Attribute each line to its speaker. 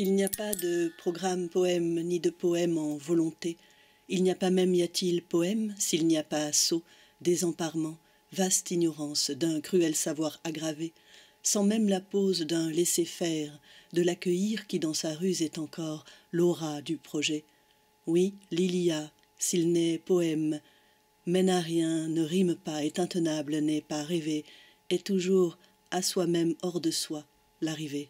Speaker 1: Il n'y a pas de programme poème ni de poème en volonté. Il n'y a pas même y a-t-il poème s'il n'y a pas assaut, désemparement, vaste ignorance d'un cruel savoir aggravé, sans même la pose d'un laisser-faire, de l'accueillir qui dans sa ruse est encore l'aura du projet. Oui, l'Ilia, s'il n'est poème, mène à rien, ne rime pas, est intenable, n'est pas rêvé, est toujours à soi-même hors de soi l'arrivée.